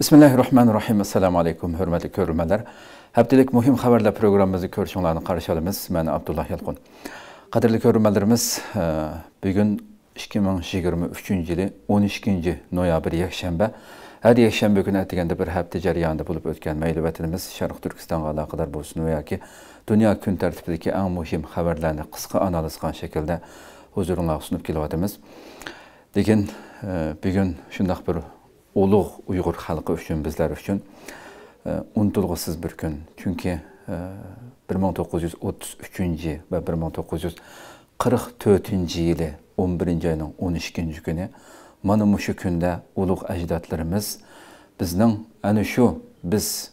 bismillahi rohmanir rohim assalomu alaykum hurmatli ko'rurmanlar haftalik muhim xabarlar programmamizni ko'rishinglarni qarshi olamiz man abdulloh yalqin qadrli ko'rurmanlarimiz e, bugun ikki ming yigirma uchinchi yili o'n ikkinchi noyabr yakshanba har yakshanba kuni ataganda bir hafta jarayonida bo'lib o'tgan mayli vatanimiz sharq turkistonga aloqador bo'lsin va yoki dunyo kun tartibidagi eng muhim xabarlarni qisqa analiz qilgan shaklda huzuringlarga sunib kelyotimiz lekin e, bugun shundoq bir ulug' uyg'ur xalqi uchun bizlar uchun e, unutilg'usiz bir kun chunki e, bir ming to'qqiz yuz o'ttiz uchinchi va bir ming to'qqiz yuz qirq to'rtinchi yili o'n birinchi oyning o'n ikkinchi kuni mana shu kunda ulug' ajdodlarimiz bizning ana shu biz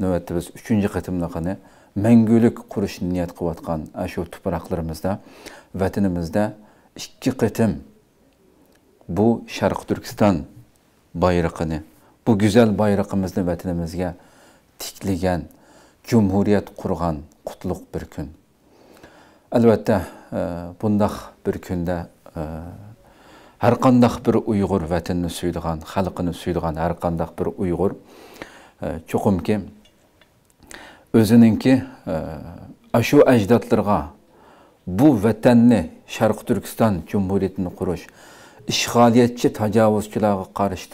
navbatda biz uchinchi qatimliqini qurish niyat qilayotgan ana shu tuproqlarimizda vatanimizda ikki qatim bu sharq turkiston bayrağını, bu güzel bayrağımızı vatanimizga tikligan, cumhuriyet kurgan qutlug bir gün. Albatta, e, bundaq bir kunda e, har qandaq bir uyğur vatanini suydigan xalqini suydigan har qandaq bir uyg'ur e, cho'qimki o'zininki e, aşu ajdodlarga bu vatanni sharqi turkiston jumhuriyatini qurish işgaliyetçi tajovuzchilarga qarshi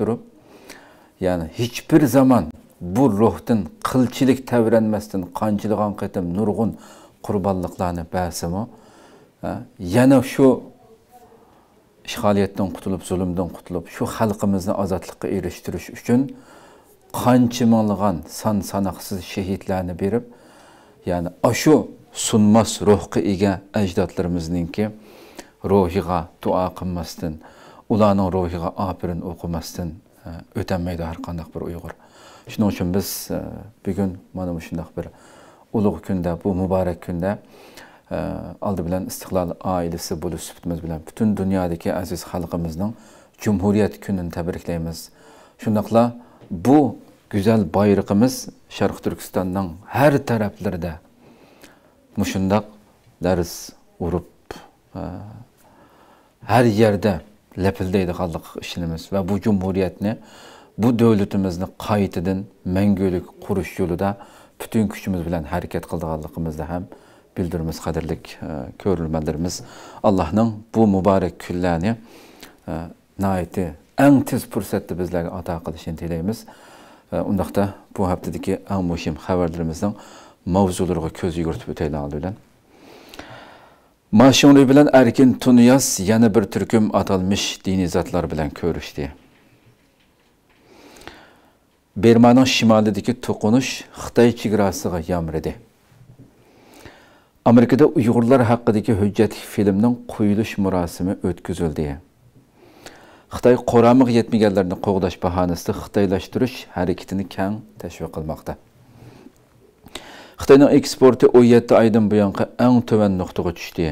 ya'ni hech bir zamon bu ruhtun qilchilik tavranmasdan qanchilg'on qatim nurg'un qurbonliqlarni ba'simi yana shu işgaliyetten qutulib zulmdan qutulib shu xalqimizni ozodlikka erishtirish uchun qancha san son sanoqsiz shahidlarni berib ya'ni sunmaz sunmas ige ega ajdodlarimizningki ruhiga duo qilmasdan ұланың рухиға apirin o'qimasdan өтәмейді har qandaq bir uyg'ur shuning uchun biz bugun mana бір bir ulug' kunda bu muborak kunda aldi bilan istiqlol oilasi бүтін butun dunyodagi aziz xalqimizning jumhuriyat kunini tabriklaymiz bu go'zal bayrog'imiz sharq turkistonning har taraflarida mushundoq dars urib har ləpildəydi xalq işimiz ve bu cümhuriyyətini, bu dövlətimizni qaytadan kuruş yolu da bütün bilen hareket hərəkət Allah'ımızda hem bildirimiz qadirlik e, görülmələrimiz Allahın bu mübarək günlərini e, naiti en tiz fürsətdə bizlərə ata qilishini diləyimiz. Ondaqda e, bu haftadaki en muhim haberlerimizden mavzularına gözü yugurtib ötəyli aldı Maşuri bilen Erkin Tunyas yana bir türküm atalmış dini zatlar bilen körüştü. Bermanın şimalideki tokunuş Xitay çigrasıga yamridi. Amerikada Uygurlar haqqidagi hujjatlik filmning qo'yilish murosimi o'tkazildi. Xitoy qoramig' yetmaganlarni qo'g'dash bahanesi xitoylashtirish hareketini keng teşvik qilmoqda. Xitoyning eksporti 17 oydan buyonqa eng tuvan nuqtaga tushdi.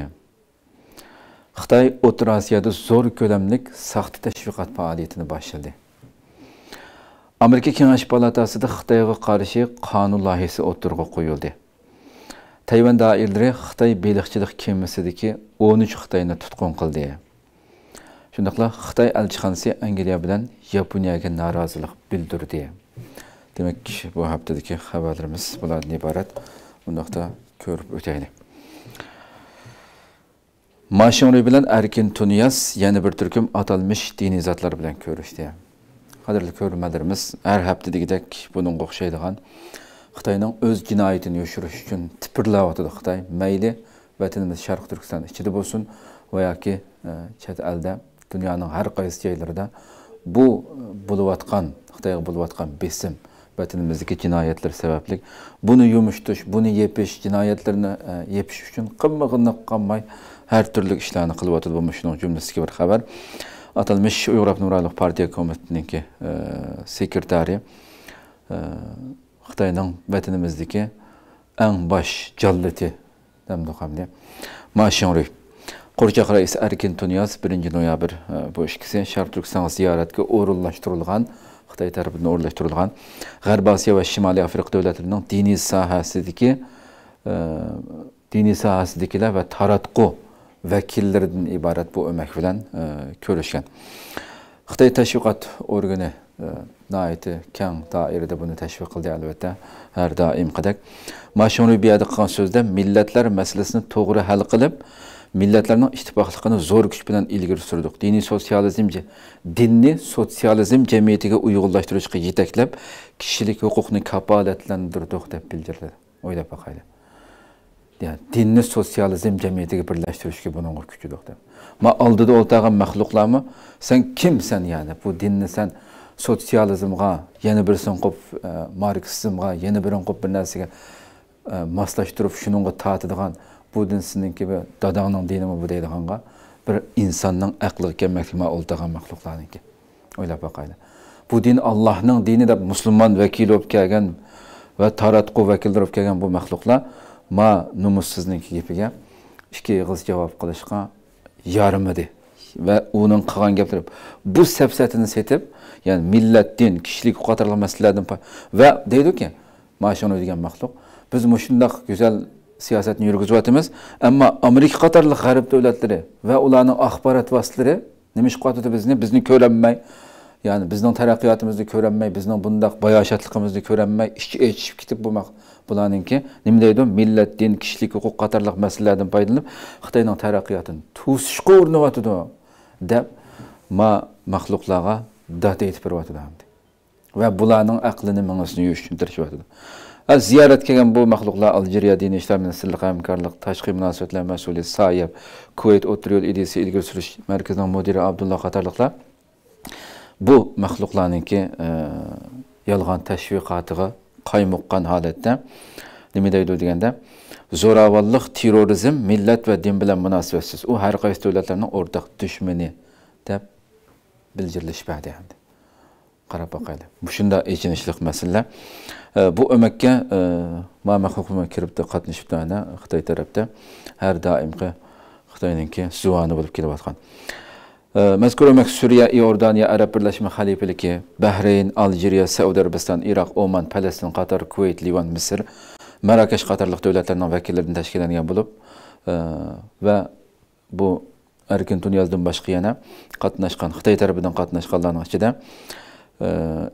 Xitoy O'rta zo'r ko'lamlik saxta tashviqot faoliyatini boshladi. Amerika Kengash palatasida Xitoyga qarshi qonun loyihasi o'tirg'i qo'yildi. Tayvan doiralari Xitoy beliqchilik kemasidagi 13 Xitoyni tutqun qildi. Shundaqla Xitoy elchixonasi Angliya bilan Yaponiyaga norozilik bildirdi. demak bu haftadagi xabarlarimiz bulardan iborat undaqda ko'rib o'taylik mashuriy bilan arkin tunyas yana bir turkum atalmish diniy zotlar bilan ko'rishdi qadrli ko'rmalarimiz har haftadagidek bunga o'xshaydigan xitoyning o'z jinoyatini yoshirish uchun tipirlayotdi xitoy mayli vatanimiz sharq turkiston ichida bo'lsin va yoki e, chet elda dunyoning har qaysi joylarida bu e, bo'layotgan xitoyga bo'layotgan besim vatanimizdagi jinoyatlar sababli buni yumishtish buni yepish jinoyatlarni e, yepish uchun qimma qinniq qolmay har turli ishlarni qilyotdi bu shuning jumlasiga bir xabar atalmish uyg'ur abnuraliq partiya komitetniki e, sekretari e, xitoyning vatanimizdagi eng bosh jalliti mashinri qo'rchoq rais arkin tunyaz birinchi noyabr bu ikkisi sharturkstan ziyoratga o'rinlashtirilgan Xitay tərəfindən uğurlaşdırılğan Qərbi Asiya və Şimali Afrika dövlətlərinin dini sahəsindəki e, dini sahəsindəkilər və taratqu vəkillərindən ibarət bu əmək ilə e, görüşən. Xitay təşviqat orqanı e, naiti kən dairədə bunu təşviq qıldı əlbəttə hər daim qədək. Maşon Rübiyədə qılan sözdə millətlər məsələsini doğru həll qılıb millatlarning ittifoqligini zo'r ilgili bilan ilgari surdik dinli sosyalizm dinni sotsializm jamiyatiga uyg'unlashtirishga yetaklab kishilik huquqni kafolatlantirdik deb bildirildi Yani dinli sosyalizm sotsializm jamiyatiga birlashtirishga buningga kuchidiq deb ma oldida o'tirgan maxluqlarmi sen kimsen ya'ni bu dinli sen sotsializmga yana birisini qo'yib e, marksizmga yana birini qo'yib bir narsaga e, moslashtirib shuningga tatadigan bu din sizniki va dadangning dinimi bu deydiganga bir insonning aqliga kelmaklik man o'ltirgan maxluqlarniki o'ylab boqayli bu din allohning dini deb musulmon vakili bo'lib kelgan va taratqu vakillar bo'lib kelgan bu maxluqlar ma numussizniki gapiga ikki yig'iz javob qilishga yarimidi va uning qilgan gaplari bu safsatini setib ya'ni millat din kishilik qatorli masalalardan va deydi mana shuni degan maxluq biz mana shundoq go'zal siyosatni yurgizyapmiz ammo amerika qatorli g'arb davlatlari va ularning axborot vositalari nima ish qilyapti bizni bizni ko'rolmay ya'ni bizning taraqqiyotimizni ko'rolmay bizning bundoq bayoshatligimizni ko'rolmay ichi echishib ketib bo'lmoq bularninki nima deydi millat din kishilik huquq qatorliq masalalardan foydalanib xitoyning taraqqiyotini to'sishga urinyotidi deb ma maxluqlarga dod aytib beryotidi va bularning aqlini ming'isini yuyish Ziyaret kelgan bu maxluqlar algeriya dini ishlar bilan sirliq hamkorlik tashqi munosabatlar mas'uli sayeb kuvayt o'tiryol idc müdiri Abdullah markazining bu abdulloh ki bu e, maxluqlarniki yolg'on tashviqotiga qaymoqqan holatda nima deydi deganda zo'ravonlik terrorizm millat va din o her u har qaysi düşmeni o'rtaq dushmani deb bildirilish qarab boqaylik shundoq echinishliq masalalar bu o'makka e, mana hukumat kiribdi qatnashibdi mana xitoy tarafda har doimgi xitoyninki zuvani bo'lib kelayotgan mazkur o'mak suriya iordaniya arab birlashma xalifaligi bahrayn aljeriya saudiya arabiston iroq oman falastin qatar kuvayt livan misr marakash qatorliq davlatlarning vakillaridan tashkillangan bo'lib e, va bu erkin dunyodan boshqa yana qatnashgan xitoy tarafidan qatnashganlarning ichida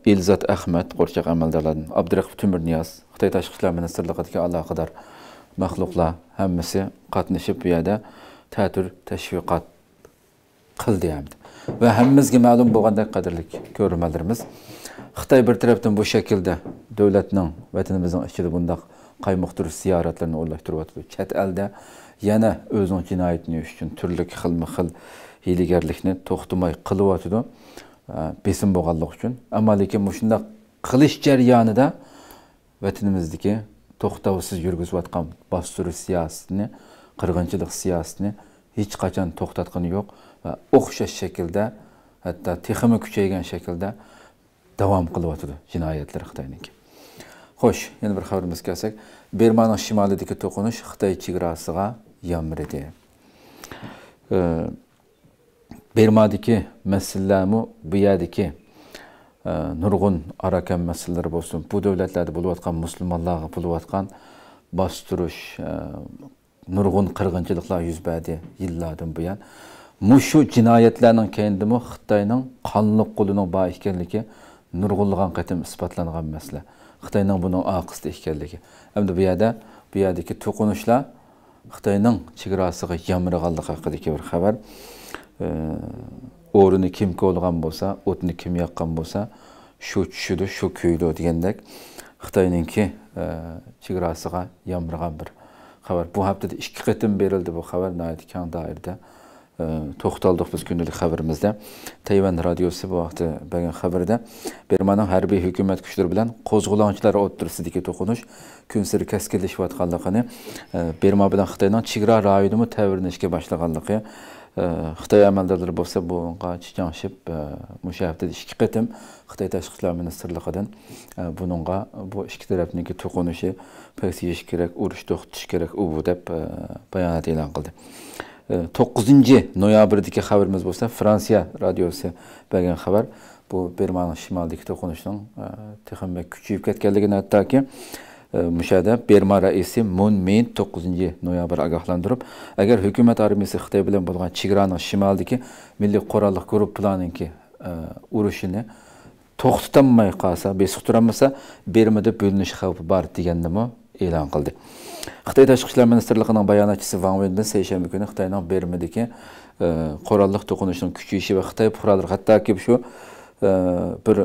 elzat ahmad Tümür Niyaz, Hıtay temirniyoz xitoy tashqi ishlar kadar aloqador hemisi katnışıp qatnashib bu yerda tatur kıl qildi hamdi va gibi ma'lum bo'lgandek kadirlik görmelerimiz. xitoy bir tarafdan bu shaklda davlatning vatanimizning ichida bundoq qaymoqtirish ziyoratlarini o'rlashtiryotdi chet elda yana o'zining jinoyatini uchun turli xilma xil hiylagarlikni to'xtamay qilyotidi besim bo'lganligi uchun ammo lekin shundoq qilish jarayonida vatanimizdagi to'xtovsiz yurgizayotgan bostirish siyosatini qirg'inchilik siyosatini hech qachon to'xtatgani yo'q va o'xshash shaklda hatto texmi kuchaygan shaklda davom qilyotidi jinoyatlar xitoyniki xo'sh yana bir xabarimizga kelsak bermani shimolidagi to'qinish xitoy chegarasiga yamridi bermadiki masalamu buyadiki e, nurg'un arakan masalalar bo'lsin bu davlatlarda bo'layotgan musulmonlarga bo'layotgan bostirish e, nurg'un qirg'inchiliklar yuz berdi yillardan buyon mushu jinoyatlarning keyindimi xitoyning qonli qo'lining bor ekanligi nurg'unlagan qatim isbotlangan masla xitoyning buning oqisida ekanligi endi bu yerda bu yerdagi to'qunishlar xitoyning chegarasiga yamrag'anligi haqidagi bir xabar o'rini kim olgan bo'lsa o'tni kim yoqqan bo'lsa shu tushidi shu kuydi degandek xitoyninki e, chegarasiga yomirgan bir xabar bu haftada ikki qatim berildi bu xabar kang doirada e, to'xtaldik biz kundalik xabarimizda tayvan radiosi bu vaqtda bergan xabarda birmani harbiy hukumat kuchlari bilan qo'zg'olonchilar o'ttirisidagi to'qinish kun sari keskinlashayotganligini e, birma bilan xitoyning chegara rayonimi ta'mirlashga boshlaganligi xitoy amaldorlari bo'lsa bunga chichanshib o'sha e, haftada ikki qatim xitoy tashqi ishlar ministrligidan e, buningga bu ikki tarafniki to'qinishi paysayish kerak urush to'xtatish kerak u bu deb e, bayonot e'lon qildi to'qqizinchi noyabrdagi xabarimiz bo'lsa fransiya radiosi bergan xabar bu birmani shimolidagi to'qinishning texnik kuchayib ketganligini hattoki mushada berma raisi mun min to'qqizinchi noyabr ogohlantirib agar hukumat armisi xitoy bilan bo'lgan chegaraning shimolidagi milliy qurolli gruppalarninki e, urushini to'xtatolmay qolsa besiq turolmasa bermada bo'linish xavfi bor degandimi e'lon qildi xitoy tashqi ishlar ministrligining bayonotchisi van venbin seshanba kuni xitoyning bermadagi e, qurolli to'qinishning kuchayishi va xitoy fuqarolari hattoki shu e, bir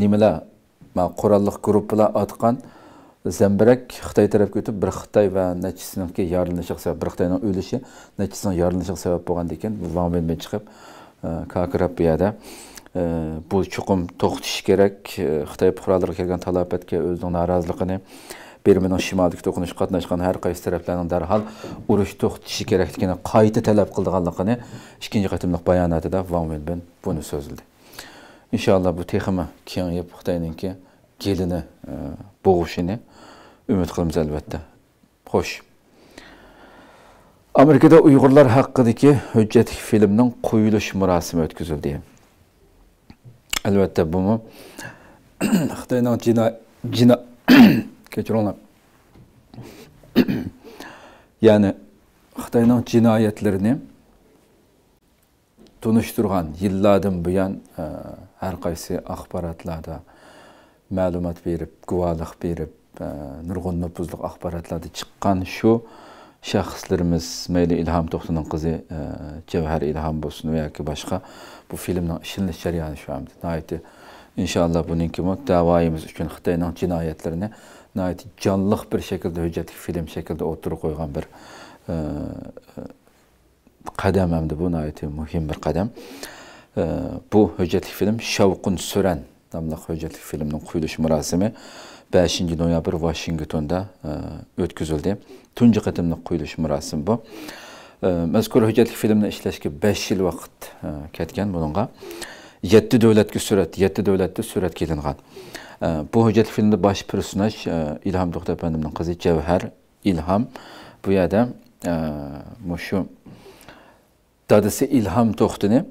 nimalar mana qurolliq gruppalar otgan zambirak xitoy tarafga o'tib bir xitoy va nachisiniki yorilishi sabab bir xitoyning o'lishi nachisini yorilishi sabab bo'lgan ekan vamindan chiqib e, kakrapiyada e, bu chuqum to'xtatish kerak e, xitoy fuqarolariga kelgan talafotga o'zining noroziligini Birmining shimolidagi to'qinish qatnashgan har qaysi taraflarning darhol urush to'xtatishi kerakligini qayta talab qilganligini ikkinchi qatimliq bayonotida Van Wenbin buni so'zildi. Inshaalloh bu texima kengayib Xitoyninki kelini e, bo'g'ishini ümit qilamiz elbette hoş amerikada uyg'urlar haqidagi hujjatli filmning qo'yilish murosimi o'tkazildi albatta buni xitoyning jino jino kechiringlar ya'ni xitoyning jinoyatlarini tunishtirgan yillardan buyon e, har qaysi axborotlarda ma'lumot berib guvohlik berib e, nurg'un nupuzliq axborotlarda chiqqan shu shaxslarimiz mayli ilham to'xtaning qizi javhar e, ilham bo'lsin va yoki boshqa bu filmning ishlanilish jarayoni shu hamda inshaalloh buninkimi davoyimiz uchun xitoyning jinoyatlarini jonliq bir shaklda hujjatli film shaklida o'tirib qo'ygan bir e, qadam hamda bu muhim bir qadam bu hujjatli film shavqun suran İslamla Hüccetlik filminin kuyuluş murasimi 5. noyabr Washington'da e, ötküzüldü. Tuncu kıtımlık kuyuluş murasimi bu. E, Mezkur Hüccetlik filmini işleşki 5 yıl vakit e, ketken bununla. 7 devletki süret, 7 devlette süret kelingan. Bu Hüccetlik filmde baş personaj İlham Doktor Efendim'in kızı Cevher İlham. Bu yerde şu dadısı İlham Tohtun'u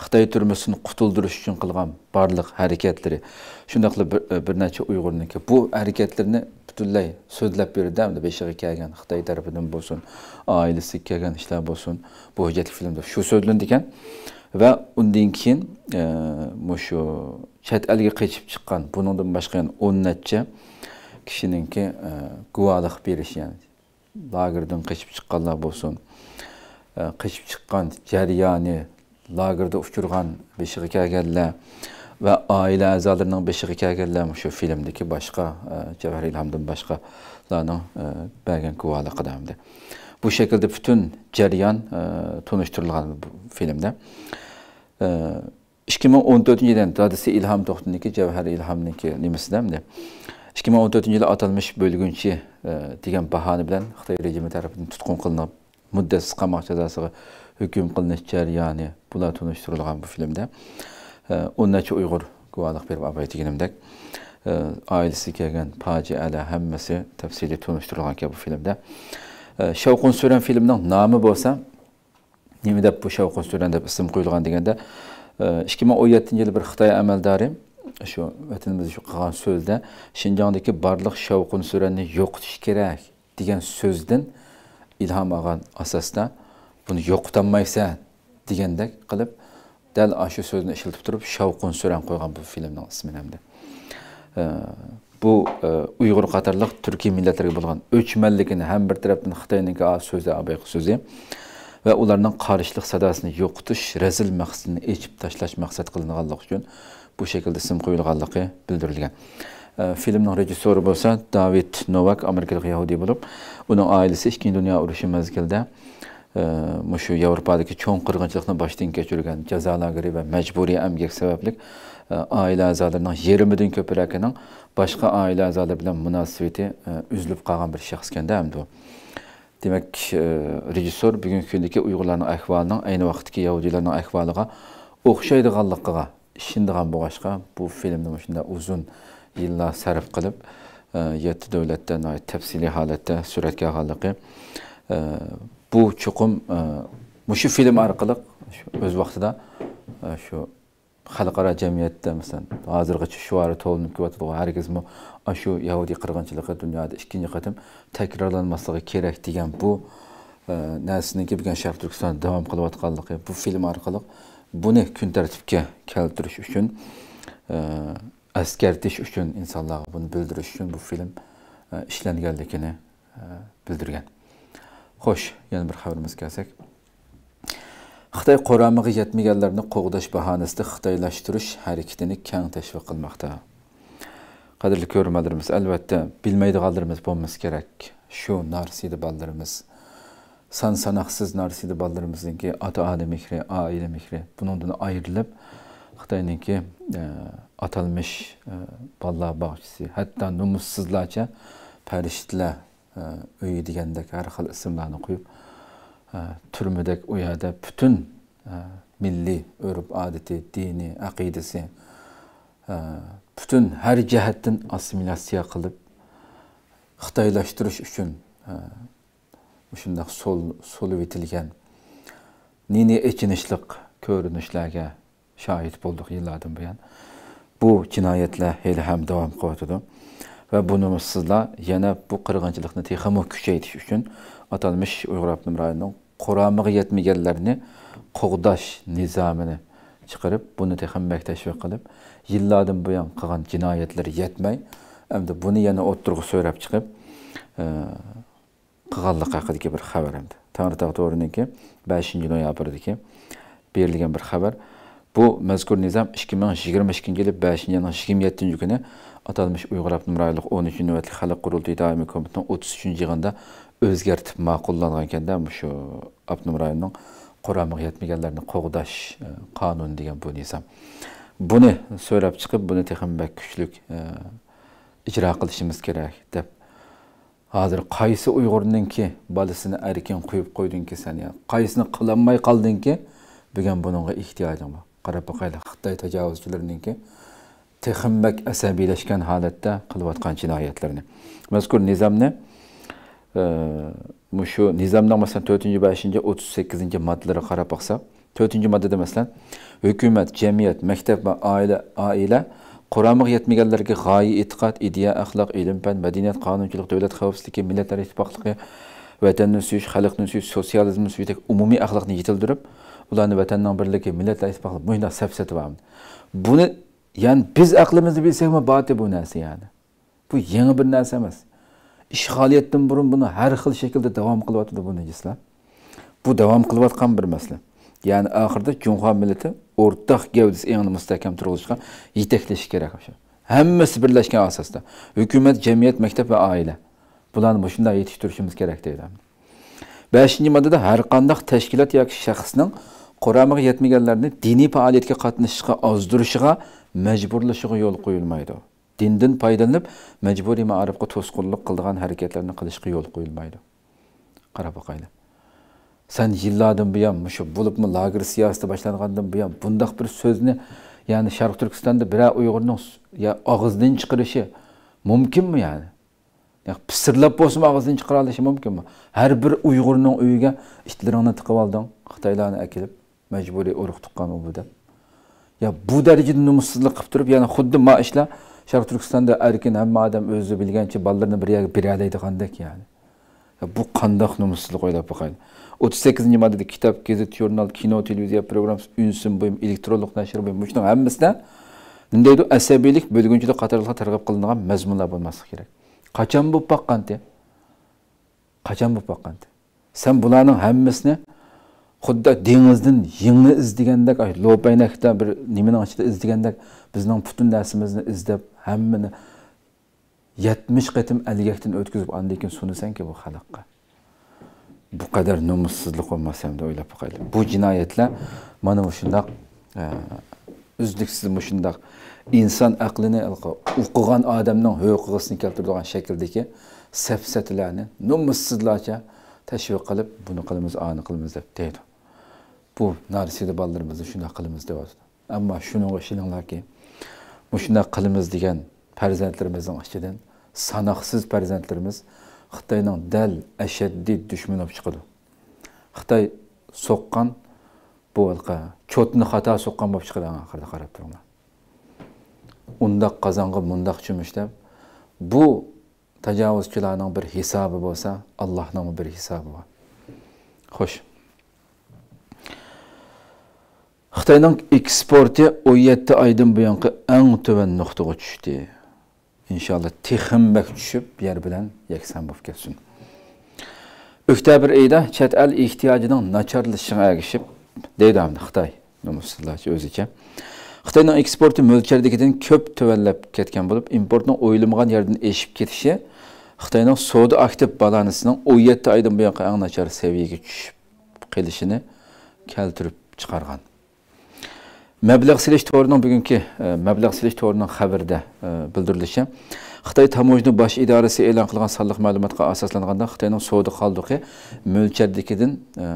xitoy turmusini qutuldirish uchun qilgan barliq harakatlari shunday qilib bir, nechta necha uyg'urniki bu harakatlarni butunlay so'zlab berdamdi beshig'i kelgan xitoy tarafidan bo'lsin oilasi kelgan ishlar bo'lsin bu hujjatli filmda shu so'zlandi ekan va undan keyin e, shu chet elga qochib chiqqan buningdan boshqa yana o'n necha kishininki e, guvohlik berish ya'ni lagerdan qochib chiqqanlar bo'lsin e, qochib chiqqan jarayoni laqırda uçurğan beşiği kəgəllə və ailə əzalarının beşiği kəgəllə şu filmdəki başqa e, Cəvhər İlhamdan başqa lanın e, bəgən quvalı qadamdı. Bu şəkildə bütün cəryan e, tanışdırılğan bu filmdə. 2014-cü ildən dadısı İlham Toxtuniki Cəvhər İlhamniki nimisdəmdir. 2014-cü ildə atılmış bölgünçi e, deyilən bəhanə ilə Xitay rejimi tərəfindən tutqun qılınıb müddətsiz qamaq cəzasına hukm qilinish jarayoni bular tunishtirilgan bu filmda ee, o'n necha uyg'ur guvohlik berib aytganimdek oilasi kelgan fojialar hammasi tafsiliy tunishtirilgan ekan bu filmda shavqun ee, suran filmining nomi bo'lsa nima deb bu shavqun suran deb ism qo'yilgan deganda ee, ikki ming o'n yettinchi yili bir xitoy amaldori shu vatanimiz shu qilgan so'zda shinjongdagi barliq shovqin suranni yo'qotish kerak degan so'zdan ilhom olgan asosda buni yo'qotolmaysan degandek qilib dal shu so'zni ishlatib turib shovqin suron qo'ygan bu filmni ismini hamda bu e, uyg'ur qatorliq turkiy millatlarga bo'lgan o'chmanligini ham bir tarafdan xitoyniki so'zi abayqi so'zi va ularning qarishlik sadosini yo'qotish razil maqsadini echib tashlash maqsad qilinganligi uchun bu shaklda ism qo'yilganligi bildirilgan filmning rejissyori bo'lsa david novak amerikalik yahudiy bo'lib uning oilasi ikkinchi dunyo urushi mezgilida məşu Avropadakı çoğun qırğınçılıqdan başdan keçirilən cəzaları və məcburi əmgək səbəblik ailə əzalarının 20-dən köpərəkinin başqa ailə əzaları ilə münasibəti üzülüb qalan bir şəxskəndə həmdir o. Demək, rejissor bugünkü gündəki Uyğurların əhvalının eyni vaxtdakı Yahudilərin əhvalığa oxşaydığanlıqqa, işindiğan boğaşqa bu filmdə məşində uzun yıllar sərf qılıb 7 dövlətdən təfsili halətdə sürətkə halıqı bu chuqum e, mushu film orqali o'z vaqtida e, shu xalqaro jamiyatda masalan hozirgacha shuari to'linib kelyotgan hargizmi shu yahudiy qirg'inchiligi dunyoda ikkinchi qatim takrorlanmasligi kerak degan bu e, narsaniki kelgan sharq turkiston davom qilayotganligi bu film orqali buni kun tartibga keltirish uchun askartish uchun insonlarga buni bildirish uchun bu film ishlanganligini bildirgan Hoş yana bir xabarimiz kelsak. Xitoy qoramig'i yetmaganlarni qo'g'dash bahonasida xitoylashtirish harakatini keng tashviq qilmoqda. Qadrli ko'rmalarimiz, albatta bilmaydiganlarimiz bo'lmasa kerak. Shu narsidi ballarimiz. San sanoqsiz narsidi ballarimizningki ota-ona mehri, oila mehri bundan ayrilib Xitoyninki e, atalmış e, ballar bog'chisi, hatto numussizlarcha farishtalar uyi degandek har xil ismlarni qo'yib e, turmidek u yerda butun e, milliy urf odati diniy aqidasi e, butun har jihatdan assimilyatsiya qilib xitoylashtirish uchun shundoq sol solivetilgan nini ichinishliq ko'rinishlarga shohid bo'ldik yillardan buyon bu jinoyatlar hali ham davom qilyotidi ve bunu sizla yine bu kırgıncılıkını tekhamı küçeytiş için atanmış Uyghur Abdülham Rayı'nın Kur'an'ı yetmeyenlerini Kogdaş nizamını çıkarıp bunu tekhamı mekteşfi kılıp yılladın bu yan kılan cinayetleri yetmey hem de bunu yine oturgu söyleyip çıkıp e, kılallık hakkı gibi bir haber hem de. Tanrı Tağıtı oranın ki 5. noyabırdı ki birliğen bir haber. Bu mezkur nizam 2022 yılı 5. yılı 27. günü Uyghur uyg'ur abdumrayliq 13 navbatlik xalq qurultayi doimiy komitetining o'ttiz uchinchi yig'inida o'zgartib ma'qullangan ekanda shu abdumrayilni quramiga yetmaganlarni qo'g'dash qonuni degan bu nizom buni so'rab chiqib buni kuchlik ijro qilishimiz kerak deb hozir qaysi uyg'urninki bolasini erkin qo'yib qo'ydingki san qaysini qilolmay qoldingki bugun bunga ehtiyojing bor qarab boqaylik xitoy tajovuzchilariniki texinbək əsəbiləşkən halətdə qılıyatqan cinayətlərini. Məzkur nizamni şu nizamdan məsələn 4-cü, 5-ci, 38-ci maddələrə qarab baxsaq, 4-cü maddədə məsələn hökumət, cəmiyyət, məktəb və ailə ailə Quramıq yetməgənlərə qayi etiqad, ideya, əxlaq, elm, fən, mədəniyyət, qanunçuluq, dövlət xəvfsizliyi, millətlər ittifaqlığı, vətənin süyüş, xalqın süyüş, sosializm süyüşdək ümumi əxlaqını yetildirib, ularını vətənin birliyi, millətlər ittifaqlığı mühüm səfsəti var. Bunu Yani biz aklımızı bilsek mi batı bu narsa yani. Bu yeni bir narsa emas. İşgaliyetten burun bunu her xil şekilde devam kılıp bu İslam. Bu devam kılıp bir mesele. Yani ahırda Cumhur milleti ortak gövdesi en müstahkem turuluşkan yetekleşi gerek. Hemmesi birleşken asasda. Hükümet, cemiyet, mektep ve aile. Bularni başında yetishtirishimiz kerak deydi. 5 her har teşkilat ya yoki shaxsning Quramığı yetmaganlarni dini faoliyatga qatnashishga azdırışığa majburlashiga yol qo'yilmaydi dindan foydalanib majburiy maarifqa to'sqinlik qilgan harakatlarni qilishga yo'l qo'yilmaydi. Qarab oqayli Sen yillardan buyon shu bo'libmi lager siyosati boshlangandan buyon bundoq bir so'zni, ya'ni Sharq Turkistonda bira Uyg'urning ya og'zidan chiqarishi mumkinmi ya'ni? Ya pisirlab bo'lsin og'zidan chiqara olishi mumkinmi? Har bir Uyg'urning uyiga itlaringni tiqib olding, Xitoylarni akilib мәжбүри ұруқ тұққан бұл деп я бұл дәрежеде нұмыссызлық қылып тұрып яғни худди маишла sharq turkistonda erkin hamma odam o'zi bilgancha bolalarni bir yerga beralaydigandek ya'ni bu qandoq nomussizlik o'ylab boqaylik o'ttiz sakkizinchi moddada kitob gazet jurnal kino televiziya programmasi unsin nashr hammasida asabiylik қатарлыға targ'ib mazmunlar bo'lmasligi kerak qachon bo'lib qachon san бұлардың hammasini xuddi dengizdan yingni ай lo'paynakda bir nimani ichida izlagandek bizning butun narsamizni izlab hammani yetmish qatim algakdan o'tkazib andan keyin sunisanki bu xalqqa bu qadar nomussizlik bo'lmasa ham deb o'ylab qo'ydi bu jinoyatlar mana shundoq e, uzluksiz shundoq inson aqlini o'qigan odamning huquqisini keltiradigan shakldagi safsatlarni nomussizlarcha tashviq qilib buni qilamiz ani qilamiz deb deydi bu narsida bolalarimizni shunday qilamiz deyapti ammo shuni ishoninglarki mushundoq qilamiz degan farzandlarimizning ichidan sanoqsiz farzandlarimiz xitoyning dal ashaddiy dushmani bo'lib chiqadi xitoy so'qqan bu cho'tni xato so'qqan bo'lib chiqadi oxirida qarab turinglar undoq qozonga mundaq cho'mish deb bu tajovuzchilarning bir hisobi bo'lsa allohning bir hisobi bor xo'sh xitoyning eksporti 17 oydan buyongi eng to'van nuqtaga tushdi inshaalloh texmbak tushib yer bilan yaksan bo'lib ketsin oktyabr oyida chat al ehtiyojining nacharlashishiga ergishib deydi xitoy o'zicha xitoyning eksporti mo'lchardagidan ko'p tuvanlab ketgan bo'lib importning o'ylamag'an yerdan eshib ketishi xitoyning savdo aktiv balansining 17 oydan buyongi eng nachar seviyaga tushib qilishini keltirib chiqargan mablag' silish to'g'rining bugungi e, mablag' silish to'g'rining xabarida e, bildirilishi xitoy tamojna bosh idorasi e'lon qilgan sonliq ma'lumotga asoslanganda xitoyning savdo qoldiqi mo'lchardikidan e,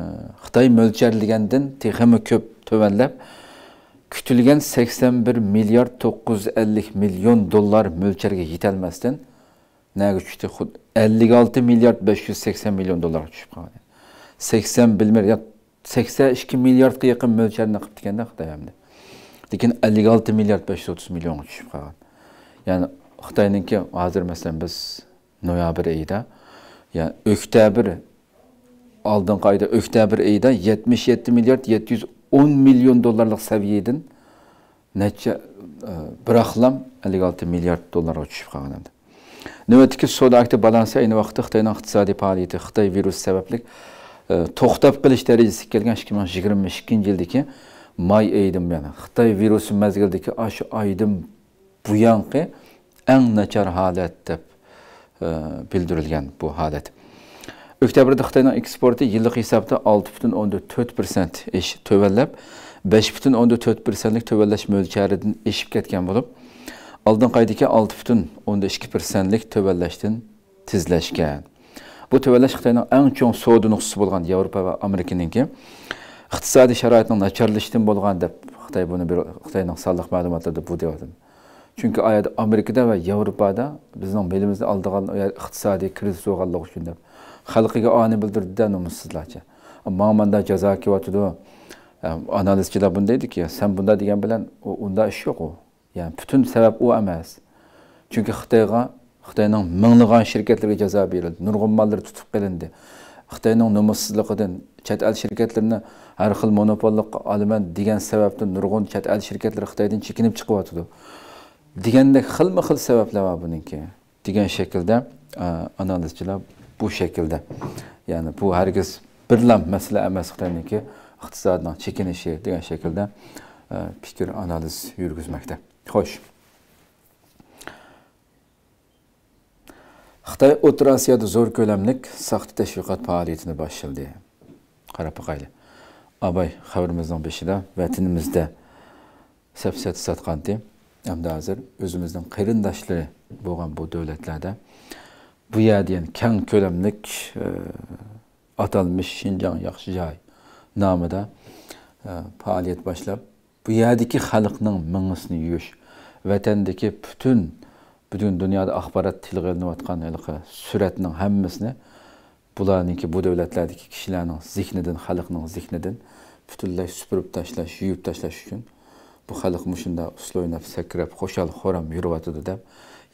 xitoy mo'lcharlagandan texmi ko'p tovanlab kutilgan 81 milliard 950 million dollar mo'lcharga yetolmasdan naga tushdi xud 56 milliard 580 million dollarga tushib qolgan 80 bilmir 82 milliardga yaqin mo'lcharni qilib deganda xitoy hamda lekin ellik olti milliard besh yuz o'ttiz millionga tushib qolgan ya'ni xitoyniki hozir masalan biz noyabr oyida ya'ni oktyabr oldingi oyda oktyabr oyida yetmish yetti milliard yetti yuz o'n million dollarlik saviyadan necha e, biroqlam ahlam ellik olti milliard dollarga tushib qolgan edi navbatdagi savdo akti balansi ayni vaqtda xitoyning iqtisodiy faoliyati xitoy virusi sababli e, to'xtab qilish darajasiga kelgan ikki ming yigirma ikkinchi may eydim yəni. Xitay virusu məzgildəki aşı aydım bu yanqı ən nəkar halət deyib e, bildirilən bu halət. Oktyabrda Xitayın eksportu yıllık hesabda 6,4% eş tövəlləb, 5,4%lik tövəlləş mölkəridən eşib getkən olub. Aldın qaydı ki 6,2%lik tövəlləşdən tizləşkən. Bu tövəlləş Xitayın ən çox soğudu nüxusu bolğan Avropa və Amerikanın ki, iqtisodiy sharoitning nacharlashishidan bo'lgan deb xitoy buni xitoyning sonliq ma'lumotlarida bu deyapti chunki oyada amerikada va yevropada bizning belimizni oldigan iqtisodiy krizis bo'lganligi uchun deb xalqiga oni bildirdida nomussizlarcha mamanda jazo kelyotidi analizchilar bundaydiki san bunda degan bilan unda ish yo'q u ya'ni butun sabab u emas chunki xitoyga xitoyning minglagan shirkatlarga jazo berildi nurg'un mollar tutib qilindi xitoyning nomussizligidan chet el shirkatlarini har xil monopollikqa olaman degan sababdan nurg'un chet el shirkatlari xitoydan chekinib chiqyotidi degandek xilma xil sabablar bor buniki degan shaklda analizchilar bu shaklda ya'ni bu hargiz birlam masala emas xitoyniki iqtisodning chekinishi degan shaklda fikr analiz yurgizmoqda xo'sh xitoy o'rta rossiyada zo'r ko'lamlik soxta tashviqot faoliyatini boshladi qarab boqayli abay xabarimizning beshida vatanimizda safsat sotqanti hamda hozir o'zimizning qarindoshlari bo'lgan bu davlatlarda bu yerda yani keng ko'lamlik e, atalmış Şincan Yaxşı Cay namıda e, faaliyet başlap bu yerdeki halkının mınısını yuyuş, vətəndəki bütün butun dunyoda axborot tilg'a ilinayotgan haliqi suratning hammasini bularniki bu davlatlardagi kishilarning zehnidan xalqning zehnidan butunlay supurib tashlash yuvib tashlash uchun bu xalq mushunda usloynab sakrab xo'shal xo'ram yuryotidi deb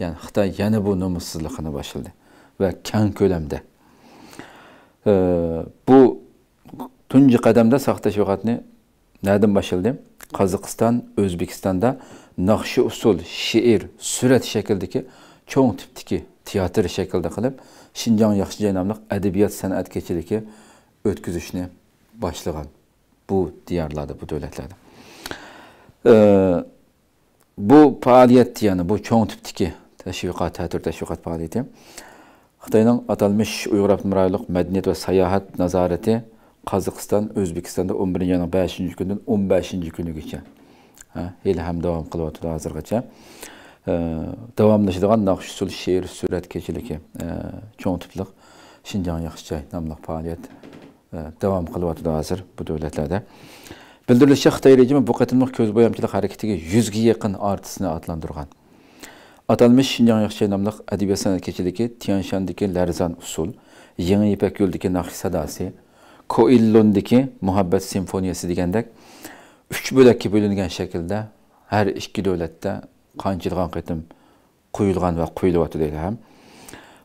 ya'ni xitoy yana bu nomussizligini boshladi va kan ko'lamda e, bu tunji qadamda soxta Nereden başladım? Kazakistan, Özbekistan'da nakşi usul, şiir, süret şekildeki çoğun tipteki teatr şekilde kalıp, Şincan Yaxşı Ceynamlıq Edebiyat Sənət Keçiliki ötküzüşünü başlayan bu diyarlarda, bu devletlerde. Ee, bu faaliyet yani bu çoğun tipteki teşvikat, tətür teşvikat faaliyeti Xitayının atalmış Uyğur Abdümraylıq medeniyet ve Sayahat Nazareti qozog'iston o'zbekistonda 11 birinchi 5-kundan 15 o'n beshinchi kunigacha hali ham davom qilyotdi hozirgacha davomlashadigan naqsh usul she'r suratkechiligi kechiligi cho'ng tipliq shinjon yaxshi nomli faoliyat e, davom qilyotdi hozir bu davlatlarda bildirilishicha xitoy rejimi bu qatimliq ko'zbo'yamchilik harakatiga ga yaqin artistni atlantirgan. Atalmış Şinjan Yaxşı namlıq ədəbiyyat sənət keçidiki Tiyanşandiki usul, Yeni Ipak Göldəki Naxş koillondiki muhabbat simfoniyasi degandek uch bo'lakka bo'lingan shaklda har ikki davlatda qanchilg'on qitim quyilgan va quyilyapti deydi ham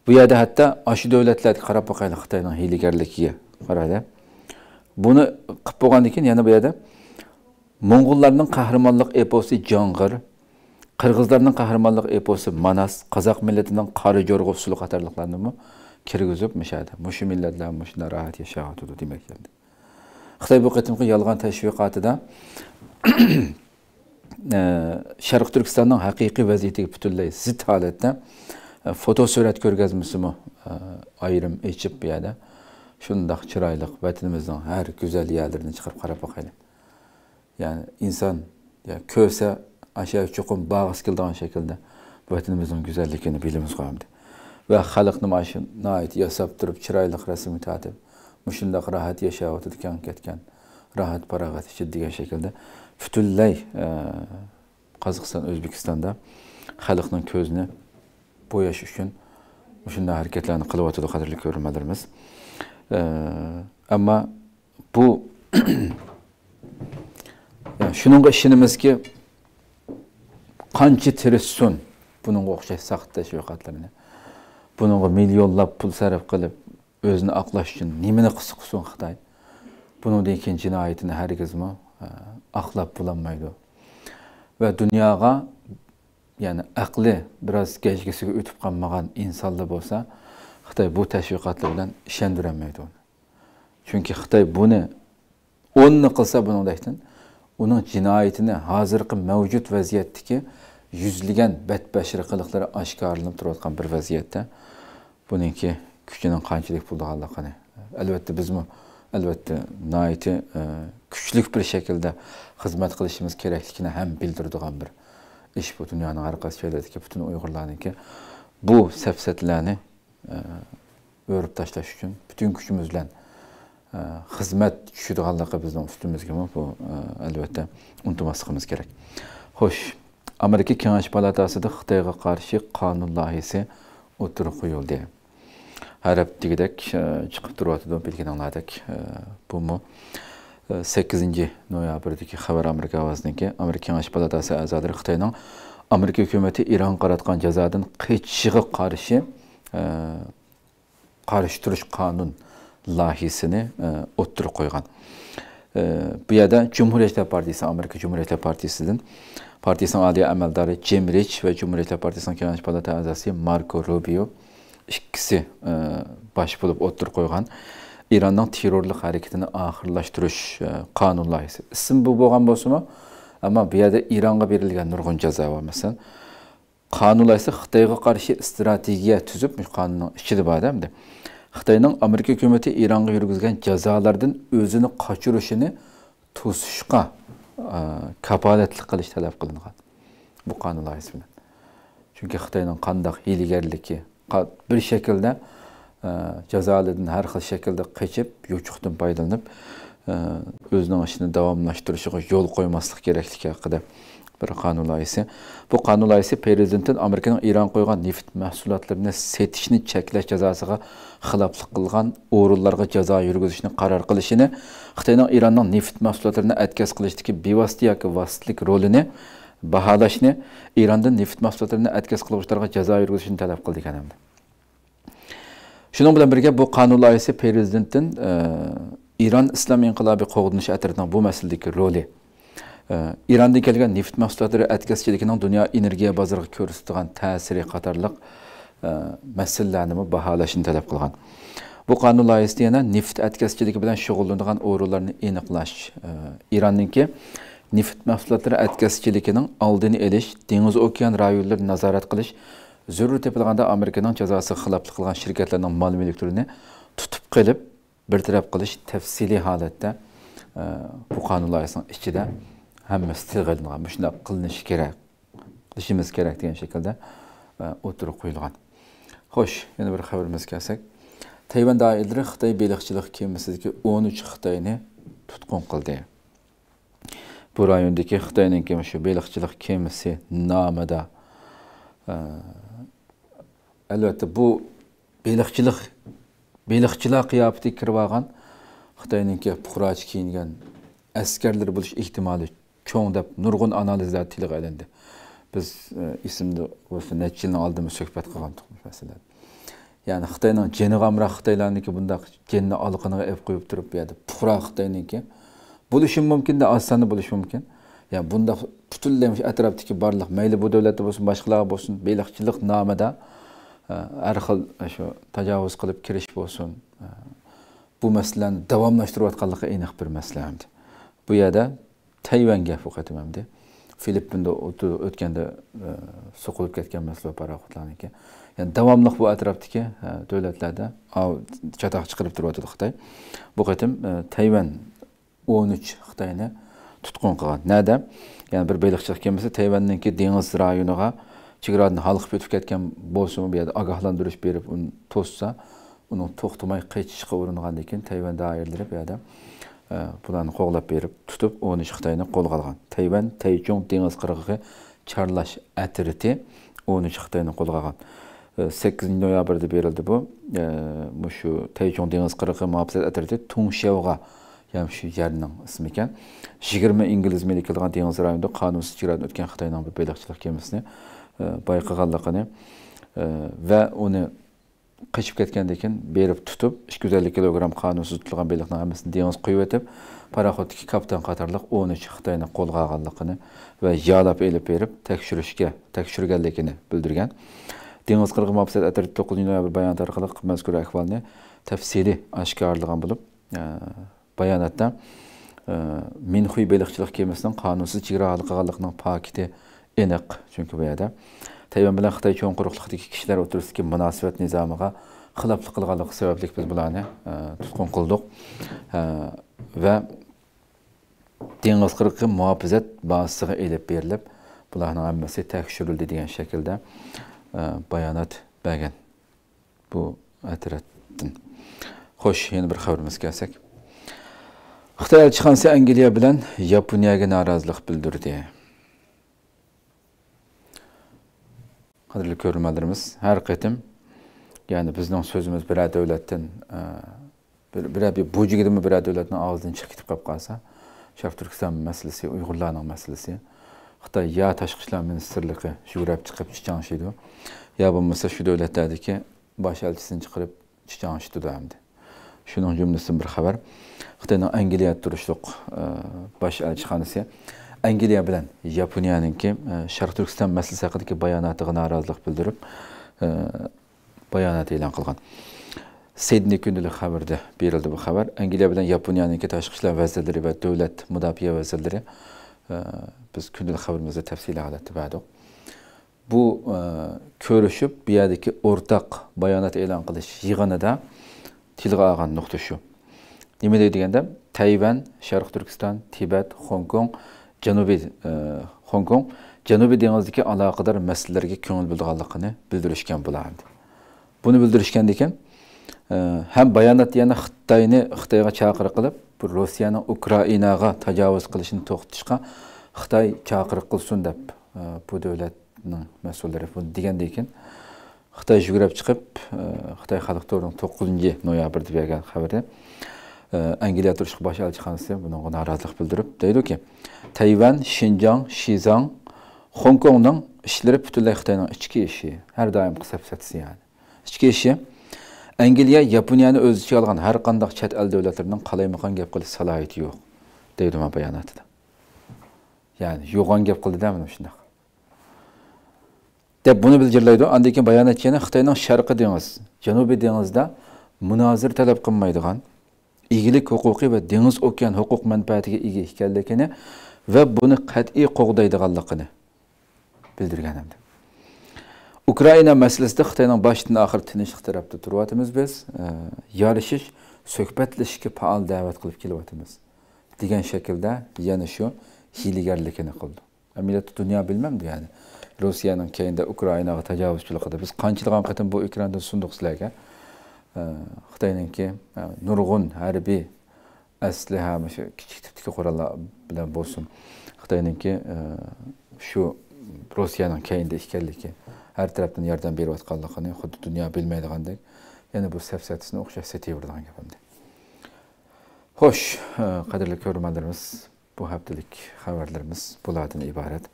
bu yerda hatto shu davlatlarga qarab boqaylik xitoyni hiylagarligiga qaradi buni qilib bo'lgandan keyin yana bu yerda mo'ng'ullarning qahramonlik eposi jong'ir qirg'izlarning qahramonlik eposi manas qozoq millatining qari jo'rg'u usuli kirgizib mishadi mushu millatlar mushunda rohat yashayotidi demak endi xitoy bu qatimgi yolg'on tashviqotida sharq turkistonning haqiqiy vaziyatiga butunlay zid holatda fotosurat ko'rgazmasimi ayrim ichib bu yerda shundoq chiroyli vatanimizning har go'zal yerlarini chiqarib qarab boqaylik ya'ni inson ko'rsa asha chuqur bag'is keladigan shaklda vatanimizning go'zalligini bilamiz qo'yamiz va xalqni mana shu nihoyat yasab turib chiroyli rasm tartib mushundoq rohat yashab o'tirgan ketgan rohat parag'at ichida degan shaklda butunlay e, qozog'iston o'zbekistonda xalqning ko'zini bo'yash uchun shunday harakatlarni qilyotdi qadrli E, ammo bu shuningga ishonamizki qancha tirishsin bunga o'xshash saqtash yo'qotlarni buninga millionlab pul sarf qilib o'zini oqlash uchun nimani qilsa qilsin xitoy bunindan keyin jinoyatini hargizmi oqlab bo'lolmaydi va dunyoga ya'ni aqli biroz gajgisiga o'tib qolmagan insonlar bo'lsa xitoy bu tashviqotlar bilan ishondirolmaydi uni chunki xitoy buni o'nni qilsa buningdan uning jinoyatini hozirgi mavjud vaziyatdagi yuzlagan badbashir qiliqlari oshkorlanib turayotgan bir vaziyatda buningki kuchini qanchalik bo'lganini qani albatta bizmi albatta nihoyatda e, kuchlik bir shaklda xizmat qilishimiz kerakligini ham bildiradigan bir ish bu dunyoning har qaysi joylaridagi butun uyg'urlarniki bu safsatlarni e, o'rib tashlash uchun butun kuchimiz bilan e, xizmat tushadiganligi bizni ustimizgami bu albatta unutmasligimiz kerak xo'sh amerika kengash palatasida xitoyga qarshi qonun loyihasi o'tirib qo'yildi Ərəb digidək çıxıb e, durvatı bilginə aladək. E, bu mu? 8-ci e, noyabrdəki xəbər Amerika avazındakı Amerika Yanaşı Palatası əzadır Xitayının Amerika hökuməti İran qaratqan cəzadan qaçışığı qarşı qarışdırış qanun layihəsini oturub qoyğan. Bu yerdə Cümhuriyyətlər Partiyası, Amerika Cümhuriyyətlər Partiyasının partisinin ali əməldarı Jim Rich və Cümhuriyyətlər Partisinin Yanaşı Palatası əzası Marco Rubio ikkisi e, baş bulup o'tirib qo'ygan eronning terrorlik harakatini ahırlaştırış e, qonun loyihasi ism bu bo'lgan bo'lsimi ama bu yerda eronga berilgan nurg'un jazo bor masalan qonun loyihasi xitoyga qarshi strategiya tuzib qonunning ichida bor hamda xitoyning amerika hukumati eronga yurgizgan jazolardan o'zini qochirishini to'sishga e, kapolatlik qilish talab qilingan bu qonun loyihasi bilan chunki xitoyning qandoq hiylagarligi bir shaklda jazolidan e, har xil shaklda qechib yuchuqdan foydalanib o'zining e, ishini devamlaştırışı yo'l qo'ymaslik kerakligi haqida bir qonun loyihasi bu qonun loyihasi prezidentdan amerikaning eron qo'ygan neft mahsulotlarini setishni cheklash jazosiga xiloflik qilgan o'rinlarga jazo yurgizishni qaror qilishini xitoyning eronning neft mahsulotlarini atkaz qilishdagi bevosita yoki vositlik rolini baholashni erondan neft mahsulotlarini atkaz qiluvchilarga jazo yurgizishni talab qildik ana shuning bilan birga bu qonun loyihasi prezidentdan eron islom inqilobi qo'g'dinishi atridan bu masaladagi roli erondan kelgan neft mahsulotlari atkazchiligining dunyo energiya bozoriga ko'rsatgan ta'siri qatorliq e, masalalarni baholashni talab qilgan bu qonun loyihasida yana neft atkazchiligi bilan shug'ullanadigan o'rinlarni aniqlash eronniki e, neft mahsulotlari atkazchiligining oldini olish dengiz okean rayonlarini nazorat qilish zarur tepilganda amerikaning jazosi xiloflik qilgan shirkatlarning mol mulk turini tutib qilib bartaraf qilish tafsiliy holatda e, bu qonun loyihasini ichida hammasi sig'ilgan shundoq qilinishi kerak qilishimiz kerak degan shaklda e, o'tirib qo'yilgan xo'sh yana bir xabarimizga kelsak tayvan doirlari xitoy beliqchilik kemasidagi o'n uch xitoyni tutqun qildi bu rayondagi xitoyninki shu beliqchilik kemasi nomida e, albatta bu beliqchilik beliqchilar qiyofatiga kirib olgan xitoyninki puqrochi kiyingan askarlar bo'lish ehtimoli cho'ng deb nurg'un analizlar tilga ilindi biz e, ismni o'sha necha yildan oldin suhbat qilgandik masalan ya'ni xitoyning jeni g'amroq xitoylarniki bundoq jenni olqiniga ep qo'yib turib bu yerda puqro xitoyniki bo'lishi mumkinda osoni bo'lishi mumkin ya bunda butunlay atrofdagi barliq mayli bu davlatda bo'lsin boshqalar bo'lsin beliqchilik nomida e, har xil shu tajovuz qilib kirish bo'lsin e, bu masalani davomlashtirayotganligi aniq bir masala bu yerda tayvan gapi filippinda o'tganda e, so'qilib ketgan masala paroxodlarniki ya'ni davomli bu atrofdagi davlatlarda chatoq chiqarib turyapti xitoy bu qatim tayvan 13 uch xitoyni tutqun qilgan nada ya'ni bir baliqchilik kemasi tayvanniki dengiz rayoniga chegaradan xalqib o'tib ketgan bo'lsa bu yerda ogohlantirish berib uni to'ssa uni to'xtamay qaytishga uringandan keyin tayvan doiralari bu yerda e, bularni qo'g'lab berib tutib 13 uch xitoyni qo'lga olgan tayvan taychung dengiz qirg'ig'i charlash atriti 13 uch xitoyni qo'lga olgan 8 e, noyabrda berildi bu e, bu shu taychung dengiz qirg'i muhofaza atriti tunshavga yani shu yerning ismi ekan 20 ingliz meli kelgan dengiz rayonida qonunsiz chegaradan o'tgan xitoyning bir baliqchilik kemasini e, bayqaganligini e, va uni qochib ketgandan keyin berib tutib 250 yuz ellik kilogramm qonunsiz tutilgan baliqni hammasini dengiz quyib o'tib paraxodniki kapitan qatorliq o'n uch xitoyni qo'lga olganligini va yalab elib berib tekshirishga tekshirganligini bildirgan dengiz qirg'in mafsad atrib to'qqizinchi noyabr bayonoti orqali mazkur ahvolni tafsiliy oshkorlagan bo'lib e, bayonotda e, minhuy beliqchilik kelmasdan qonunsiz chegara qilganlikning pakiti aniq chunki bu yerda tayvan bilan xitoy cho'ng quruqliqdagi kishilar o'tirisidagi munosabat nizomiga xiloflik qilganligi sababli biz bularni e, tutqun qildik e, va dengiz qirqi muhofizat bazasiga ilib berilib bularni hammasi tekshirildi degan shaklda bayonot bergan bu atrafdan xo'sh yana bir xabarimiz kelsak xitoy elchixonasi angliya bilan yaponiyaga norozilik bildirdi qadrli ko'rmalarimiz har qatim ya'ni bizning so'zimiz biror davlatdan bira e, bir bo'jigidimi biror davlatni og'zidan chiqib ketib qolib qolsa sharq turkiston masalasi uyg'urlarning masalasi xitoy yo tashqi ishlar ministrligi yugurib chiqib chichanshiydi yo bo'lmasa shu davlatlardagi bosh elchisini chiqarib chichanshitdi shuning jumlasidan bir xabar xitoyning angliyada turishliq e, bosh elchixonasi angliya bilan yaponiyaningki e, sharq turkiston masalasi haqidagi bayonotiga norozilik bildirib e, bayonot e'lon qilgan sedni günlük xabarda berildi bu xabar Angliya bilan Yaponiyanınki Təşqi İşlər Vəzirləri və Dövlət Müdafiə Vəzirləri ə, biz günlük xəbərimizdə təfsil halətdə verdik. Bu ko'rishib bu yerdagi o'rtoq bayonot e'lon qilish yig'inida tilga olgan nuqta shu nima deydi deganda tayvan sharq turkiston tibat Janubi janubiy e, kong janubiy dengizdagi aloqador masalalarga ko'ngil bo'lganligini bildirishgan bo'lardi buni bildirishgan ekan e, ham bayonot yana xitoyni xitoyga chaqiriq qilib rossiyani ukrainaga tajovuz qilishini to'xtatishga xitoy chaqiriq qilsin deb e, bu davlatning mas'ullari bu deganda ekan xitoy yugurib chiqib xitoy xalq to'rining to'qqizinchi noyabrda bergan xabarda angliya ee, turishq bosh elchixonasi bunga norozilik bildirib ki, tayvan shinjong shizong xonkongning ishlari butunlay xitoyning ichki işi. har doimgi siyosatisi ya'ni ichki ishi angliya yaponiyani o'z ichiga olgan har qanday chet el davlatlarining qalaymaqon gap qilish salohiyati yo'q deydi man bayonotida ya'ni yo'g'on gap qildida mana shundaqa deb buni bunu andan keyin bayon aytgani xitoyning sharqi dengiz janubiy dengizda munozir talab egilik huquqi va dengiz okean huquq manfaatiga ega ekanligini va buni qat'iy qo'g'daydiganligini bildirgan hamda ukraina masalasida xitoyning boshidan oxir tinchlik tarafda turyapmiz biz ee, yorishish suhbatlashishga faol da'vat qilib kelyapmiz degan shaklda yana shu hiylagarligini qildi amaliyotda dunyo bilmemdi ya'ni Rusya'nın rossiyaning keyinda ukrainaga kadar, biz qanchalagan qatim bu ekranda sundiq sizlarga xitoyninki nurg'un harbiy aslaha shu kichik tipdagi qurollar bilan bo'lsin xitoyninki shu rossiyani keyinda ekanligi har tarafdan yordam berayotganligini xuddi dunyo bilmaydigandek yana bu safsatisini o'xshash setaveradigan gap endi xo'sh qadrli ko'rmanlarimiz bu haftalik xabarlarimiz bulardan iborat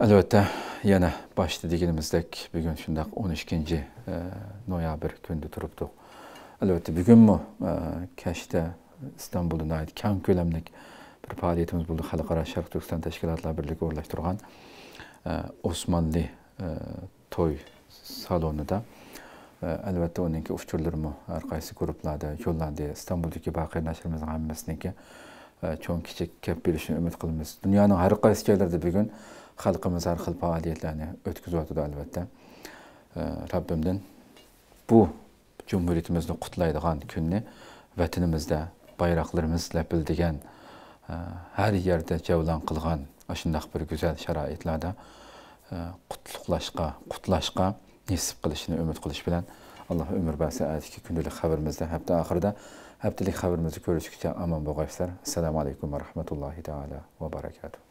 albatta yana boshida deganimizdek bugun shundoq o'n ikkinchi e, noyabr kunida turibdi albatta bugunmi e, kashda istanbulda kang ko'lamlik bir faoliyatimiz bo'ldi xalqaro sharq turkiston tashkilotlar birligi o'rlashtirgan e, osmonli to'y salonida albatta keyin uchurlarmi har qaysi guruhlarda yo'llandi istanbuldagi baqiy nashrimizni hammasiniki cho'ng kichik kelib berishini umid qilamiz dunyoning har qaysi joylarida bugun xalqimiz har xil faoliyatlarni o'tkazyotdi albatta robbimdan bu jumhuriyatimizni qutlaydigan kunni vatanimizda bayroqlarimiz lapildigan e, har yerda javlon qilgan shundoq bir go'zal sharoitlarda qutluqlashga e, qutlashga nisb qilishini umid qilish bilan alloh umr va saatiki kundalik xabarimizda hafta oxirida haftalik xabarimizni ko'rishguncha omon bo'lg'aysizlar assalomu alaykum va rahmatullohi taala va barakatuh